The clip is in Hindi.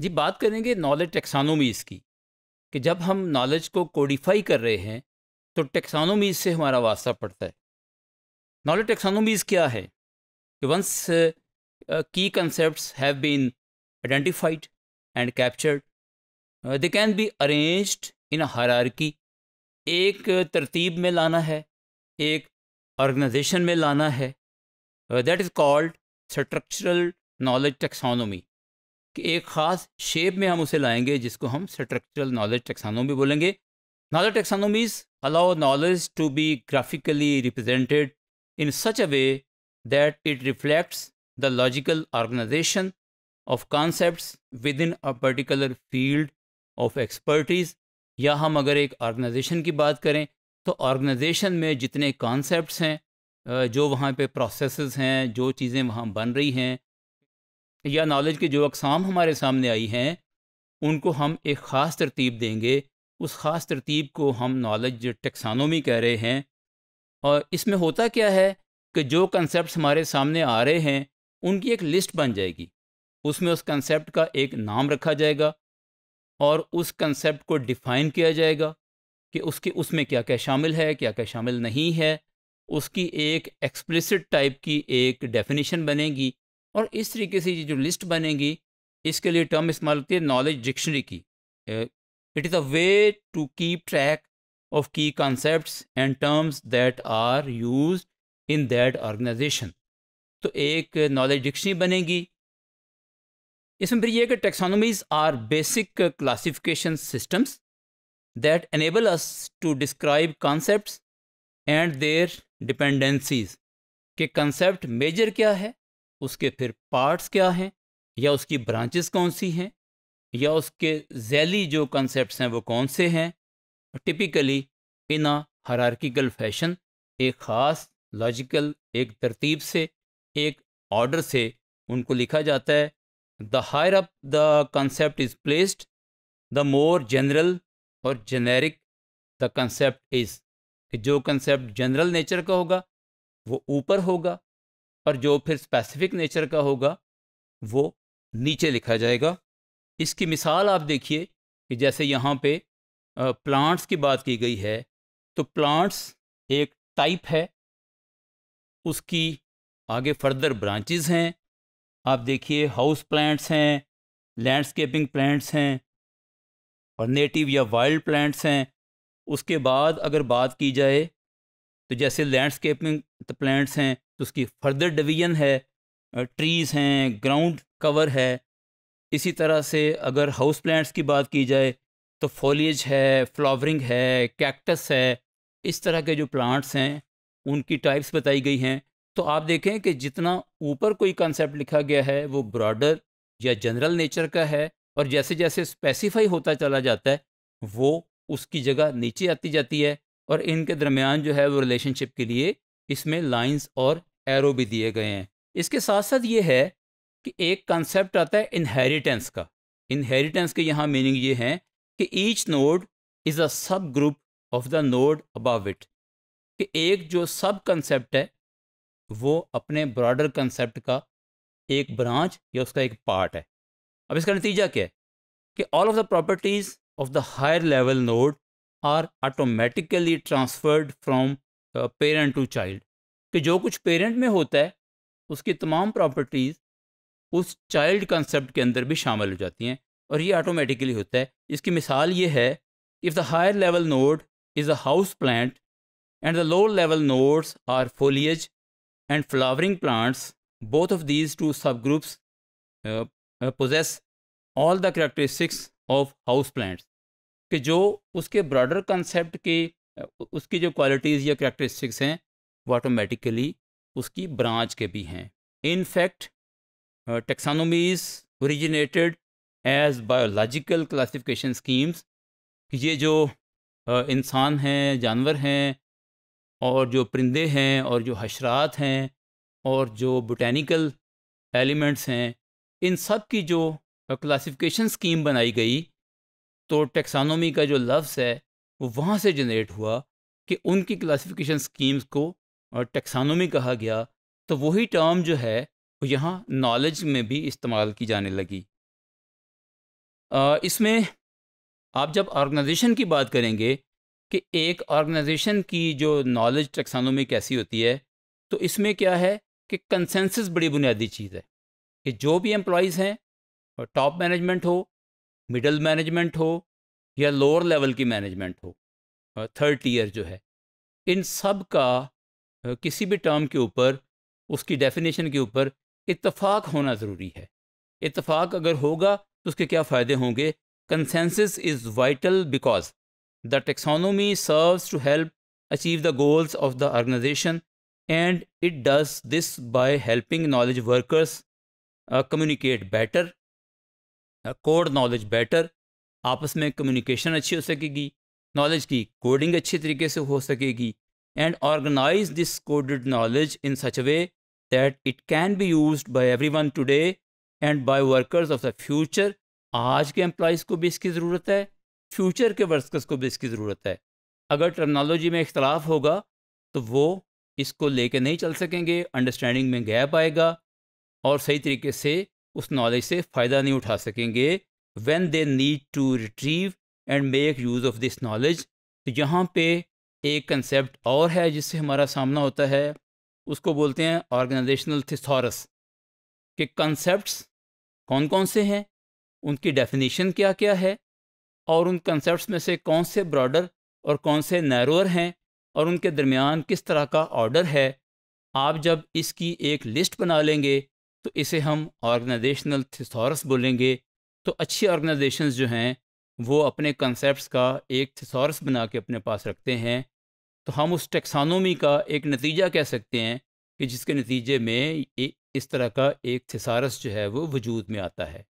जी बात करेंगे नॉलेज टेक्सानोमीज़ की कि जब हम नॉलेज को कोडिफाई कर रहे हैं तो टेक्सानोमीज़ से हमारा वास्ता पड़ता है नॉलेज टेक्सानोमीज़ क्या है कि once key concept have been identified and captured they can be arranged in hierarchy एक तरतीब में लाना है एक ऑर्गेनाइजेशन में लाना है that is called structural knowledge taxonomy कि एक ख़ास शेप में हम उसे लाएंगे जिसको हम स्ट्रक्चरल नॉलेज टेक्सानोमी बोलेंगे knowledge taxonomies allow knowledge to be graphically represented in such a way that it reflects the logical organisation of concept within a particular field of expertise या हम अगर एक ऑर्गेनाइजेशन की बात करें तो ऑर्गेनाइजेशन में जितने कॉन्सेप्ट हैं जो वहाँ पे प्रोसेसेस हैं जो चीज़ें वहाँ बन रही हैं या नॉलेज की जो अकसाम हमारे सामने आई हैं उनको हम एक ख़ास तरतीब देंगे उस ख़ास तरतीब को हम नॉलेज टेक्सानोमी कह रहे हैं और इसमें होता क्या है कि जो कंसेप्ट हमारे सामने आ रहे हैं उनकी एक लिस्ट बन जाएगी उसमें उस कंसेप्ट का एक नाम रखा जाएगा और उस कंसेप्ट को डिफ़ाइन किया जाएगा कि उसके उसमें क्या क्या शामिल है क्या क्या शामिल नहीं है उसकी एक एक्सप्लिसिट टाइप की एक डेफिनेशन बनेगी और इस तरीके से ये जो लिस्ट बनेगी इसके लिए टर्म इस्तेमाल होती है नॉलेज डिक्शनरी की it is a way to keep track of key concept and terms that are use in that organisation तो एक नॉलेज डिक्शनरी बनेगी इसमें फिर यह कि taxonomies are basic classification systems that enable us to describe concept and their dependencies के कंसेप्ट मेजर क्या है उसके फिर पार्ट्स क्या हैं या उसकी ब्रांचेस कौन सी हैं या उसके जैली जो कॉन्सेप्ट हैं वो कौन से हैं टिपिकली इन आ हरारकिकल फैशन एक ख़ास लॉजिकल एक तरतीब से एक ऑर्डर से उनको लिखा जाता है the higher up the concept is placed the more general और जेनेरिक द कंसेप्ट इज़ कि जो कंसेप्ट जनरल नेचर का होगा वो ऊपर होगा और जो फिर स्पेसिफिक नेचर का होगा वो नीचे लिखा जाएगा इसकी मिसाल आप देखिए कि जैसे यहाँ पे प्लांट्स की बात की गई है तो प्लांट्स एक टाइप है उसकी आगे फर्दर ब्रांचेस हैं आप देखिए हाउस प्लांट्स हैं लैंडस्केपिंग प्लांट्स हैं और नेटिव या वाइल्ड प्लांट्स हैं उसके बाद अगर बात की जाए तो जैसे लैंडस्केपिंग तो प्लांट्स हैं तो उसकी फर्दर डिवीजन है ट्रीज़ हैं ग्राउंड कवर है इसी तरह से अगर हाउस प्लांट्स की बात की जाए तो फॉलीज है फ्लावरिंग है कैक्टस है इस तरह के जो प्लांट्स हैं उनकी टाइप्स बताई गई हैं तो आप देखें कि जितना ऊपर कोई कंसेप्ट लिखा गया है वो ब्रॉडर या जनरल नेचर का है और जैसे जैसे स्पेसिफाई होता चला जाता है वो उसकी जगह नीचे आती जाती है और इनके दरमियान जो है वो रिलेशनशिप के लिए इसमें लाइंस और एरो भी दिए गए हैं इसके साथ साथ ये है कि एक कंसेप्ट आता है इनहेरिटेंस का इनहेरिटेंस के यहाँ मीनिंग ये हैं कि each node is a sub group of the node above it कि एक जो सब कंसेप्ट है वो अपने ब्रॉडर कंसेप्ट का एक ब्रांच या उसका एक पार्ट है अब इसका नतीजा क्या है कि all of the properties of the higher level node are automatically transferred from parent to child कि जो कुछ पेरेंट में होता है उसकी तमाम प्रॉपर्टीज़ उस चाइल्ड कंसेप्ट के अंदर भी शामिल हो जाती हैं और ये ऑटोमेटिकली होता है इसकी मिसाल ये है if the higher level node is a house plant and the lower level nodes are foliage and flowering plants both of these two sub groups possess all the characteristics of house plants कि जो उसके ब्रॉडर कंसेप्ट के उसकी जो क्वालिटीज़ या करेक्टरिस्टिक्स हैं वो ऑटोमेटिकली उसकी ब्रांच के भी हैं in fact taxonomies originated as biological classification schemes ये जो इंसान हैं जानवर हैं और जो परिंदे हैं और जो हशरात हैं और जो बोटेनिकल एलिमेंट्स हैं इन सब की जो क्लासिफिकेशन स्कीम बनाई गई तो टेक्सानोमी का जो लफ्स है वो वहाँ से जनरेट हुआ कि उनकी क्लासिफिकेशन स्कीम्स को टेक्सानोमी कहा गया तो वही टर्म जो है वो यहाँ नॉलेज में भी इस्तेमाल की जाने लगी इसमें आप जब ऑर्गेनाइजेशन की बात करेंगे कि एक ऑर्गेनाइजेशन की जो नॉलेज टेक्सानोमी कैसी होती है तो इसमें क्या है कि कंसेंसस बड़ी बुनियादी चीज़ है कि जो भी एम्प्लॉज हैं टॉप मैनेजमेंट हो मिडल मैनेजमेंट हो या लोअर लेवल की मैनेजमेंट हो थर्ड ईयर जो है इन सब का किसी भी टर्म के ऊपर उसकी डेफिनेशन के ऊपर इतफाक़ होना ज़रूरी है इतफाक़ अगर होगा तो उसके क्या फ़ायदे होंगे consensus is vital because the taxonomy serves to help achieve the goals of the organisation and it does this by helping knowledge workers communicate better code knowledge better आपस में कम्युनिकेशन अच्छी हो सकेगी नॉलेज की कोडिंग अच्छी तरीके से हो सकेगी and organise this coded knowledge in such a way that it can be use by everyone today and by workers of the future आज के एम्प्लॉयज़ को भी इसकी ज़रूरत है फ्यूचर के वर्कर्स को भी इसकी ज़रूरत है अगर टर्मनोलॉजी में इख्तलाफ होगा तो वो इसको लेके नहीं चल सकेंगे अंडरस्टैंडिंग में गैप आएगा और सही तरीके से उस नॉलेज से फ़ायदा नहीं उठा सकेंगे when they need to retrieve and make use of this knowledge तो यहाँ पे एक कंसेप्ट और है जिससे हमारा सामना होता है उसको बोलते हैं ऑर्गेनाइजेशनल थिसॉरस के कंसेप्ट्स कौन कौन से हैं उनकी डेफिनेशन क्या क्या है और उन कंसेप्ट में से कौन से ब्रॉडर और कौन से नैरोअर हैं और उनके दरमियान किस तरह का ऑर्डर है आप जब इसकी एक लिस्ट बना लेंगे तो इसे हम ऑर्गेनाइजेशनल थिसॉरस बोलेंगे तो अच्छी ऑर्गेनाइजेशंस जो हैं वो अपने कंसेप्ट का एक थिसॉरस बना के अपने पास रखते हैं तो हम उस टेक्सानोमी का एक नतीजा कह सकते हैं कि जिसके नतीजे में इस तरह का एक थिसारस जो है वो वजूद में आता है